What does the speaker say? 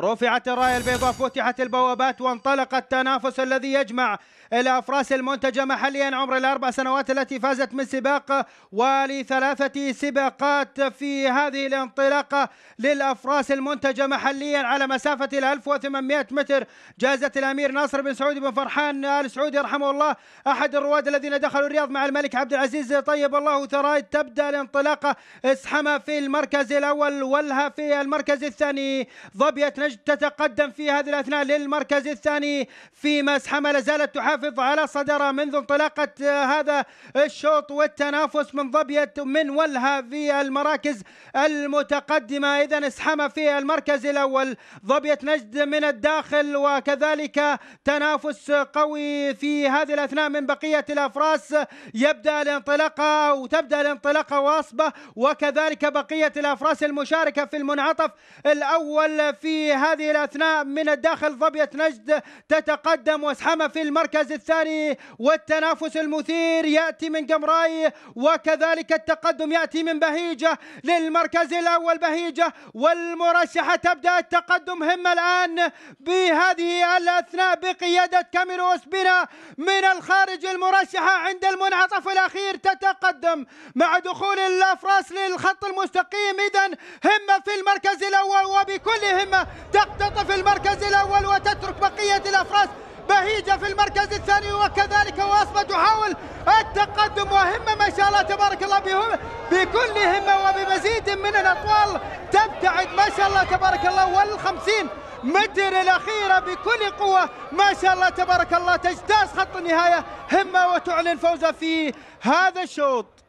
رفعت الراية البيضاء فتحت البوابات وانطلق التنافس الذي يجمع إلى أفراس المنتجة محليا عمر الأربع سنوات التي فازت من سباق ولثلاثة سباقات في هذه الانطلاقة للأفراس المنتجة محليا على مسافة ال 1800 متر جازت الأمير ناصر بن سعود بن فرحان آل سعود يرحمه الله أحد الرواد الذين دخلوا الرياض مع الملك عبد العزيز طيب الله ثراي تبدأ الانطلاقة اسحمة في المركز الأول ولها في المركز الثاني ظبيت نجد تتقدم في هذه الأثناء للمركز الثاني في ما لازالت تحافظ على صدرها منذ انطلاقة آه، هذا الشوط والتنافس من ضبية من ولها في المراكز المتقدمة إذا اسحمة في المركز الأول ضبية نجد من الداخل وكذلك تنافس قوي في هذه الأثناء من بقية الأفراس يبدأ الانطلاقة أو تبدأ الانطلاقة واصبة وكذلك بقية الأفراس المشاركة في المنعطف الأول في هذه الأثناء من الداخل ظبية نجد تتقدم واسحمة في المركز الثاني والتنافس المثير يأتي من قمراي وكذلك التقدم يأتي من بهيجة للمركز الأول بهيجة والمرشحة تبدأ التقدم هم الآن بهذه الأثناء بقيادة كاميرو أسبينا من الخارج المرشحة عند المنعطف الأخير تتقدم مع دخول الأفراس للخط المستقيم إذا همة في المركز الأول وبكل همة تقتطف المركز الأول وتترك بقية الأفراس بهيجة في المركز الثاني وكذلك واصبة تحاول التقدم وهمة ما شاء الله تبارك الله بهم بكل همة وبمزيد من الأطوال تبتعد ما شاء الله تبارك الله وال50 متر الأخيرة بكل قوة ما شاء الله تبارك الله تجتاز خط النهاية همة وتعلن فوزها في هذا الشوط